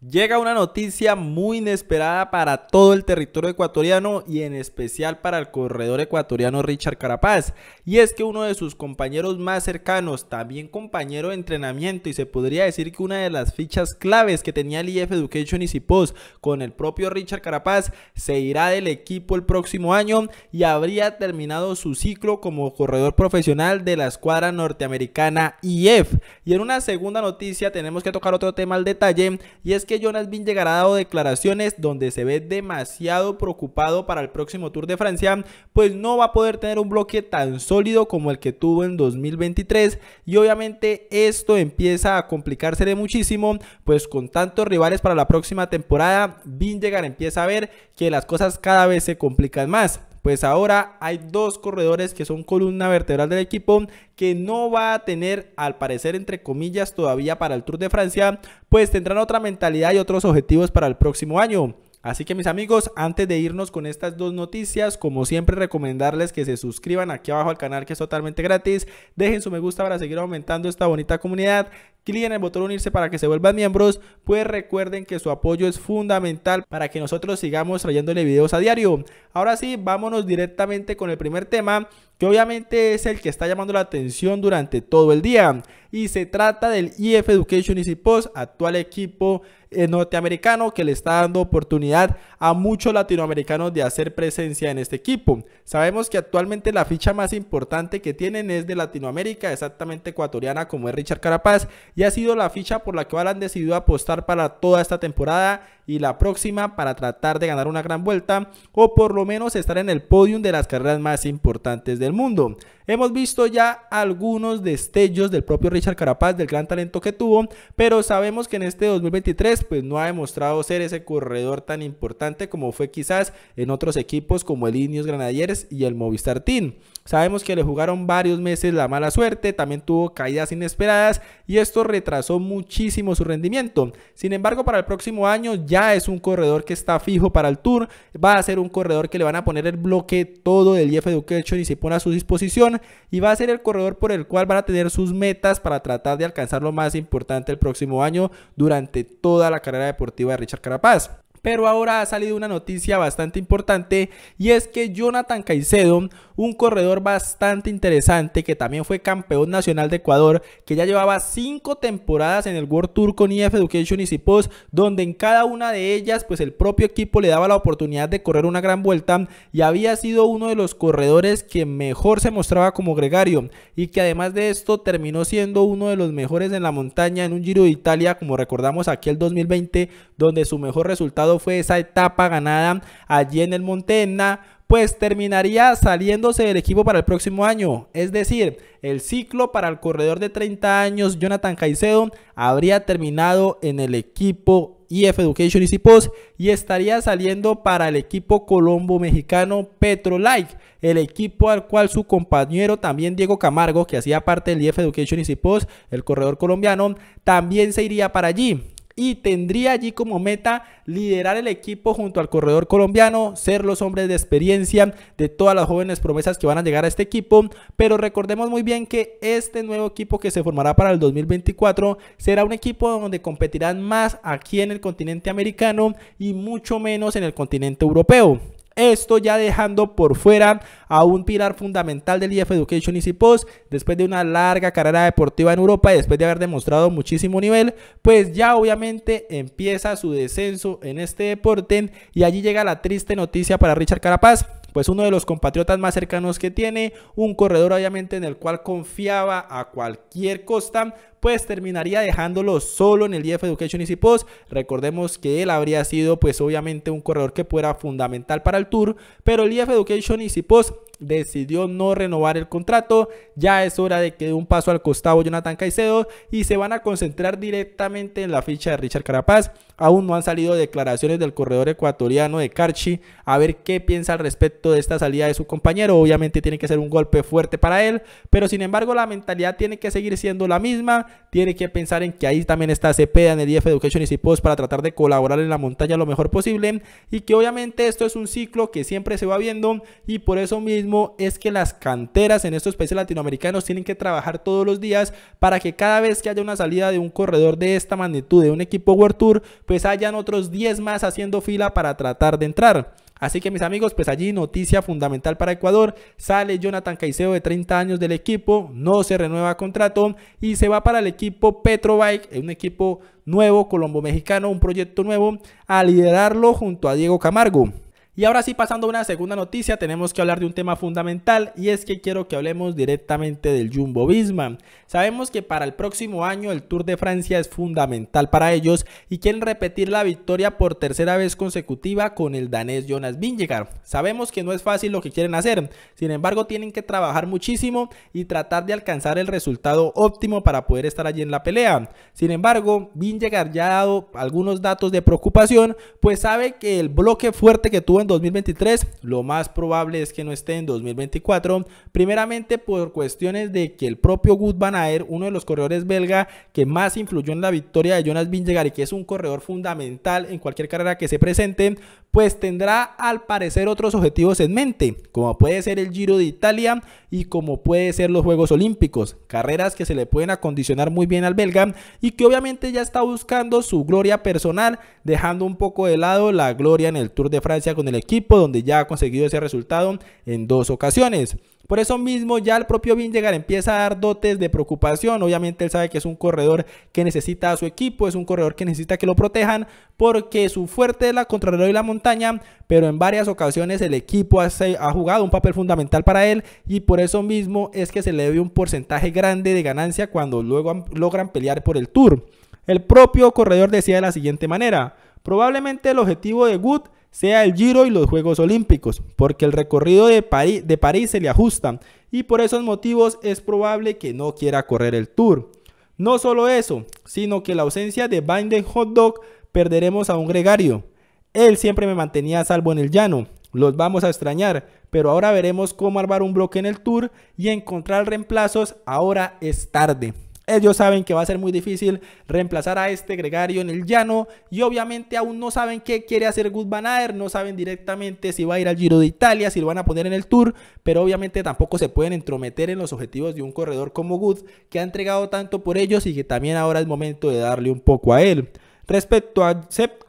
Llega una noticia muy inesperada para todo el territorio ecuatoriano y en especial para el corredor ecuatoriano Richard Carapaz. Y es que uno de sus compañeros más cercanos, también compañero de entrenamiento y se podría decir que una de las fichas claves que tenía el IF e Education y Cipos con el propio Richard Carapaz, se irá del equipo el próximo año y habría terminado su ciclo como corredor profesional de la escuadra norteamericana IF. E y en una segunda noticia tenemos que tocar otro tema al detalle y es que Jonas Vingegaard ha dado declaraciones donde se ve demasiado preocupado para el próximo Tour de Francia, pues no va a poder tener un bloque tan sólido como el que tuvo en 2023 y obviamente esto empieza a complicarse de muchísimo, pues con tantos rivales para la próxima temporada, Vingegaard empieza a ver que las cosas cada vez se complican más pues ahora hay dos corredores que son columna vertebral del equipo que no va a tener, al parecer, entre comillas, todavía para el Tour de Francia, pues tendrán otra mentalidad y otros objetivos para el próximo año. Así que mis amigos, antes de irnos con estas dos noticias, como siempre recomendarles que se suscriban aquí abajo al canal que es totalmente gratis, dejen su me gusta para seguir aumentando esta bonita comunidad, clic en el botón unirse para que se vuelvan miembros, pues recuerden que su apoyo es fundamental para que nosotros sigamos trayéndole videos a diario. Ahora sí, vámonos directamente con el primer tema que obviamente es el que está llamando la atención durante todo el día. Y se trata del EF Education Easy Post, actual equipo eh, norteamericano que le está dando oportunidad a muchos latinoamericanos de hacer presencia en este equipo. Sabemos que actualmente la ficha más importante que tienen es de Latinoamérica, exactamente ecuatoriana como es Richard Carapaz, y ha sido la ficha por la que han decidido apostar para toda esta temporada y la próxima para tratar de ganar una gran vuelta o por lo menos estar en el podium de las carreras más importantes del mundo. Hemos visto ya algunos destellos del propio Richard Carapaz, del gran talento que tuvo, pero sabemos que en este 2023 pues no ha demostrado ser ese corredor tan importante como fue quizás en otros equipos como el Ineos Granadiers y el Movistar Team. Sabemos que le jugaron varios meses la mala suerte, también tuvo caídas inesperadas y esto retrasó muchísimo su rendimiento. Sin embargo, para el próximo año ya es un corredor que está fijo para el Tour, va a ser un corredor que le van a poner el bloque todo del IF Education y se pone a su disposición y va a ser el corredor por el cual van a tener sus metas para tratar de alcanzar lo más importante el próximo año durante toda la carrera deportiva de Richard Carapaz. Pero ahora ha salido una noticia bastante importante y es que Jonathan Caicedo, un corredor bastante interesante que también fue campeón nacional de Ecuador, que ya llevaba cinco temporadas en el World Tour con IF e Education y Cipos, donde en cada una de ellas pues el propio equipo le daba la oportunidad de correr una gran vuelta y había sido uno de los corredores que mejor se mostraba como gregario y que además de esto terminó siendo uno de los mejores en la montaña en un Giro de Italia, como recordamos aquí el 2020, donde su mejor resultado fue esa etapa ganada allí en el montena pues terminaría saliéndose del equipo para el próximo año. Es decir, el ciclo para el corredor de 30 años, Jonathan Caicedo, habría terminado en el equipo IF e Education y Cipos y estaría saliendo para el equipo colombo-mexicano Petrolike, el equipo al cual su compañero también Diego Camargo, que hacía parte del IF e Education y Post, el corredor colombiano, también se iría para allí y tendría allí como meta liderar el equipo junto al corredor colombiano, ser los hombres de experiencia de todas las jóvenes promesas que van a llegar a este equipo, pero recordemos muy bien que este nuevo equipo que se formará para el 2024 será un equipo donde competirán más aquí en el continente americano y mucho menos en el continente europeo. Esto ya dejando por fuera a un pilar fundamental del IF e Education Easy Post, después de una larga carrera deportiva en Europa y después de haber demostrado muchísimo nivel, pues ya obviamente empieza su descenso en este deporte y allí llega la triste noticia para Richard Carapaz pues uno de los compatriotas más cercanos que tiene, un corredor obviamente en el cual confiaba a cualquier costa, pues terminaría dejándolo solo en el IF Education Easy Post. Recordemos que él habría sido pues obviamente un corredor que fuera fundamental para el tour, pero el IF Education Easy Post decidió no renovar el contrato. Ya es hora de que dé un paso al costado Jonathan Caicedo y se van a concentrar directamente en la ficha de Richard Carapaz. Aún no han salido declaraciones del corredor ecuatoriano de Carchi a ver qué piensa al respecto de esta salida de su compañero. Obviamente tiene que ser un golpe fuerte para él, pero sin embargo la mentalidad tiene que seguir siendo la misma. Tiene que pensar en que ahí también está Cepeda en el IF e Education y Cipos para tratar de colaborar en la montaña lo mejor posible y que obviamente esto es un ciclo que siempre se va viendo y por eso mismo es que las canteras en estos países latinoamericanos tienen que trabajar todos los días para que cada vez que haya una salida de un corredor de esta magnitud de un equipo World Tour, pues hayan otros 10 más haciendo fila para tratar de entrar. Así que mis amigos, pues allí noticia fundamental para Ecuador. Sale Jonathan Caicedo de 30 años del equipo, no se renueva contrato y se va para el equipo Petrobike, eh, un equipo nuevo colombo-mexicano, un proyecto nuevo, a liderarlo junto a Diego Camargo. Y ahora sí, pasando a una segunda noticia, tenemos que hablar de un tema fundamental y es que quiero que hablemos directamente del Jumbo Visma. Sabemos que para el próximo año el Tour de Francia es fundamental para ellos y quieren repetir la victoria por tercera vez consecutiva con el danés Jonas Vingegaard. Sabemos que no es fácil lo que quieren hacer, sin embargo tienen que trabajar muchísimo y tratar de alcanzar el resultado óptimo para poder estar allí en la pelea. Sin embargo, Vingegaard ya ha dado algunos datos de preocupación, pues sabe que el bloque fuerte que tuvo en 2023, lo más probable es que no esté en 2024, primeramente por cuestiones de que el propio Gut Van uno de los corredores belga que más influyó en la victoria de Jonas Vingegaard y que es un corredor fundamental en cualquier carrera que se presente, pues tendrá al parecer otros objetivos en mente, como puede ser el Giro de Italia y como puede ser los Juegos Olímpicos, carreras que se le pueden acondicionar muy bien al belga y que obviamente ya está buscando su gloria personal, dejando un poco de lado la gloria en el Tour de Francia con el equipo, donde ya ha conseguido ese resultado en dos ocasiones. Por eso mismo ya el propio Vingegaard empieza a dar dotes de preocupación. Obviamente él sabe que es un corredor que necesita a su equipo, es un corredor que necesita que lo protejan porque su fuerte es la contrarreloj y la montaña, pero en varias ocasiones el equipo ha, ha jugado un papel fundamental para él y por eso mismo es que se le debe un porcentaje grande de ganancia cuando luego logran pelear por el Tour. El propio corredor decía de la siguiente manera, probablemente el objetivo de Wood sea el Giro y los Juegos Olímpicos, porque el recorrido de, de París se le ajusta y por esos motivos es probable que no quiera correr el Tour. No solo eso, sino que la ausencia de Binding Hot Dog perderemos a un gregario. Él siempre me mantenía salvo en el llano, los vamos a extrañar, pero ahora veremos cómo armar un bloque en el tour y encontrar reemplazos, ahora es tarde. Ellos saben que va a ser muy difícil reemplazar a este gregario en el llano y obviamente aún no saben qué quiere hacer good Van no saben directamente si va a ir al Giro de Italia, si lo van a poner en el Tour, pero obviamente tampoco se pueden entrometer en los objetivos de un corredor como good que ha entregado tanto por ellos y que también ahora es momento de darle un poco a él. Respecto a Sepp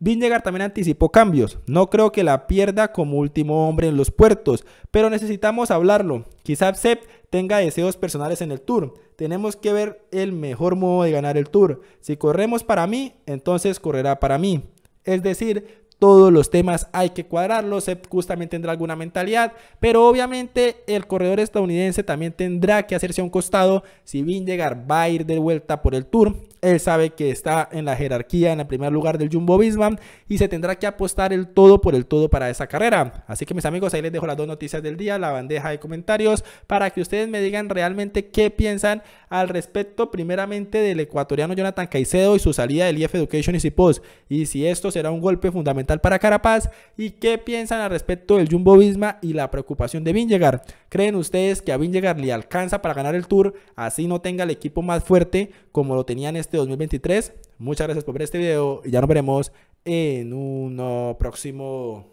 vin llegar también anticipó cambios. No creo que la pierda como último hombre en los puertos, pero necesitamos hablarlo. Quizá Sepp tenga deseos personales en el Tour. Tenemos que ver el mejor modo de ganar el Tour. Si corremos para mí, entonces correrá para mí. Es decir, todos los temas hay que cuadrarlos, se justamente tendrá alguna mentalidad, pero obviamente el corredor estadounidense también tendrá que hacerse a un costado, si bien llegar va a ir de vuelta por el Tour, él sabe que está en la jerarquía, en el primer lugar del Jumbo Visma y se tendrá que apostar el todo por el todo para esa carrera. Así que mis amigos, ahí les dejo las dos noticias del día, la bandeja de comentarios, para que ustedes me digan realmente qué piensan al respecto, primeramente del ecuatoriano Jonathan Caicedo y su salida del IF e Education y Post, y si esto será un golpe fundamental para Carapaz. ¿Y qué piensan al respecto del Jumbo Visma y la preocupación de Vingegaard? ¿Creen ustedes que a Vingegaard le alcanza para ganar el Tour, así no tenga el equipo más fuerte como lo tenía en este 2023? Muchas gracias por ver este video y ya nos veremos en un próximo...